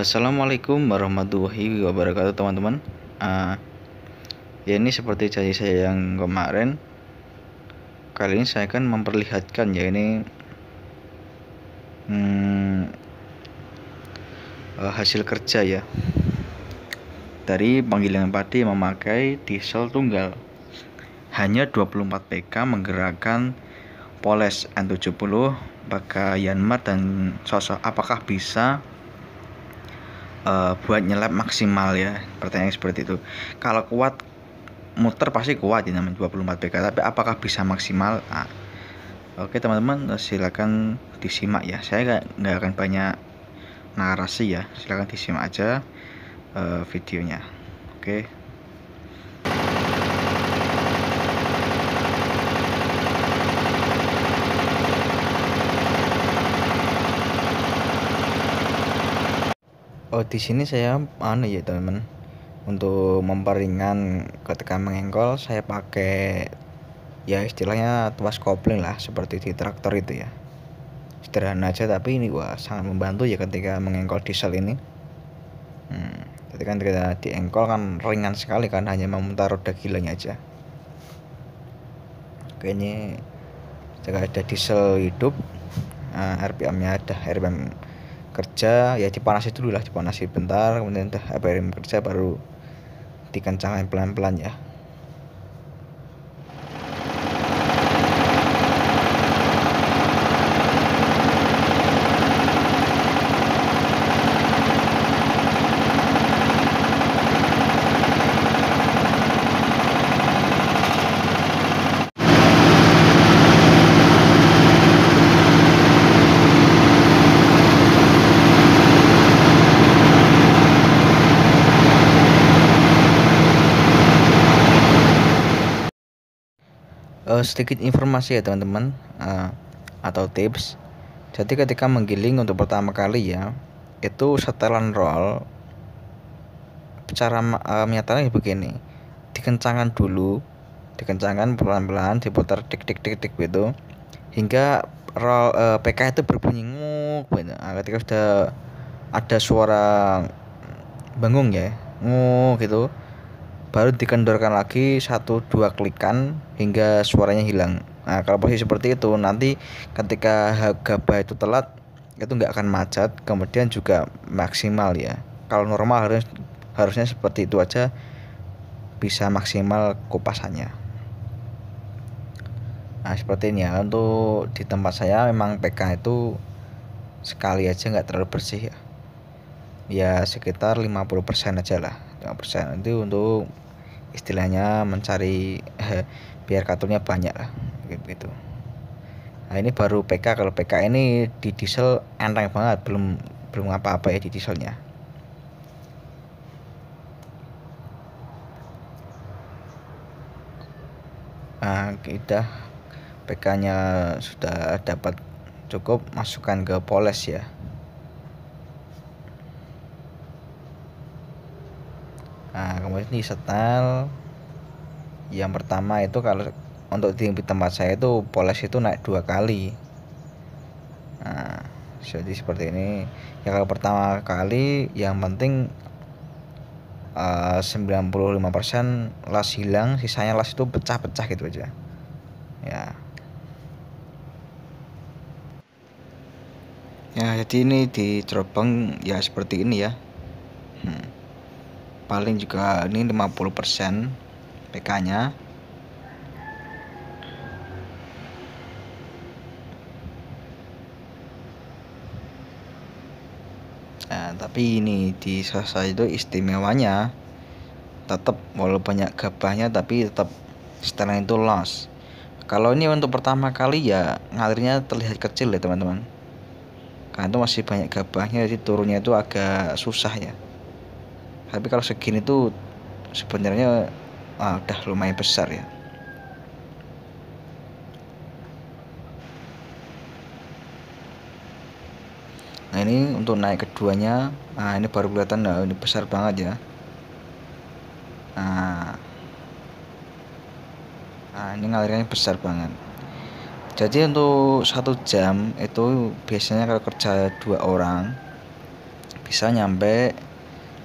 Assalamualaikum warahmatullahi wabarakatuh teman-teman uh, Ya ini seperti janji saya yang kemarin Kali ini saya akan memperlihatkan ya ini hmm, uh, Hasil kerja ya Dari penggilingan padi memakai diesel tunggal Hanya 24 PK menggerakkan Poles N70 Baka Yanmar dan sosok apakah bisa uh, buat nyelap maksimal ya pertanyaan seperti itu kalau kuat muter pasti kuat di namanya 24 PK tapi apakah bisa maksimal nah, oke teman-teman silakan disimak ya saya nggak nggak akan banyak narasi ya silakan disimak aja uh, videonya oke oh di sini saya anu ya teman untuk memperingan ketika mengengkol, saya pakai ya istilahnya tuas kopling lah seperti di traktor itu ya sederhana aja tapi ini wah sangat membantu ya ketika mengengkol diesel ini hmm, kan ketika kita diengkol kan ringan sekali kan hanya memutar roda gilanya aja oke ini jika ada diesel hidup nah, eh, RPM nya ada RPM kerja ya dipanasi dulu lah dipanasi bentar kemudian udah kerja baru dikencangin pelan-pelan ya uh, sedikit informasi ya teman-teman uh, atau tips jadi ketika menggiling untuk pertama kali ya itu setelan roll cara uh, begini dikencangkan dulu dikencangkan pelan-pelan diputar tik tik tik tik gitu hingga roll uh, PK itu berbunyi nguk gitu. nah, ketika sudah ada suara mm, bangung ya nguk gitu baru dikendorkan lagi satu dua klikan hingga suaranya hilang nah kalau posisi seperti itu nanti ketika gabah itu telat itu nggak akan macet kemudian juga maksimal ya kalau normal harus harusnya seperti itu aja bisa maksimal kupasannya nah seperti ini ya untuk di tempat saya memang PK itu sekali aja nggak terlalu bersih ya ya sekitar 50% aja lah 5% nanti untuk istilahnya mencari eh, biar katurnya banyak lah gitu nah ini baru PK kalau PK ini di diesel enteng banget belum belum apa-apa ya di dieselnya nah kita PK nya sudah dapat cukup masukkan ke poles ya apa sih setel yang pertama itu kalau untuk di tempat saya itu poles itu naik dua kali nah jadi seperti ini ya kalau pertama kali yang penting eh, uh, 95% las hilang sisanya las itu pecah-pecah gitu aja ya ya jadi ini di cerobong ya seperti ini ya hmm paling juga ini 50% PK-nya Nah, tapi ini di sosial itu istimewanya tetap walau banyak gabahnya tapi tetap setelah itu loss. Kalau ini untuk pertama kali ya ngalirnya terlihat kecil ya teman-teman. Karena itu masih banyak gabahnya jadi turunnya itu agak susah ya tapi kalau segini tuh sebenarnya ah, udah lumayan besar ya nah ini untuk naik keduanya nah ini baru kelihatan nah, ini besar banget ya nah, nah ini ngalirnya besar banget jadi untuk satu jam itu biasanya kalau kerja dua orang bisa nyampe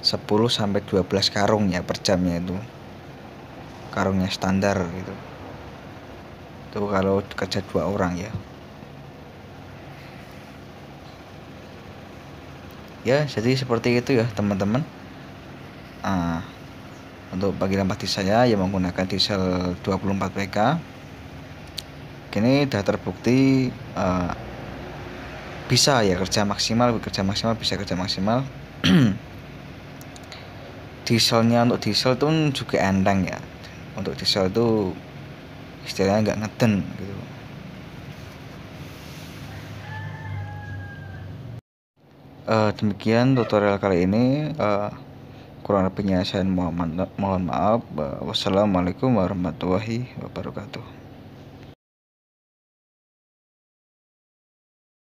10 sampai 12 karung ya per jamnya itu karungnya standar gitu itu kalau kerja dua orang ya ya jadi seperti itu ya teman-teman uh, untuk panggilan di saya yang menggunakan diesel 24 PK kini sudah terbukti uh, bisa ya kerja maksimal kerja maksimal bisa kerja maksimal dieselnya untuk diesel tuh kan juga enteng ya untuk diesel itu istilahnya nggak ngeten gitu uh, demikian tutorial kali ini uh, kurang lebihnya saya mohon, mohon maaf uh, wassalamualaikum warahmatullahi wabarakatuh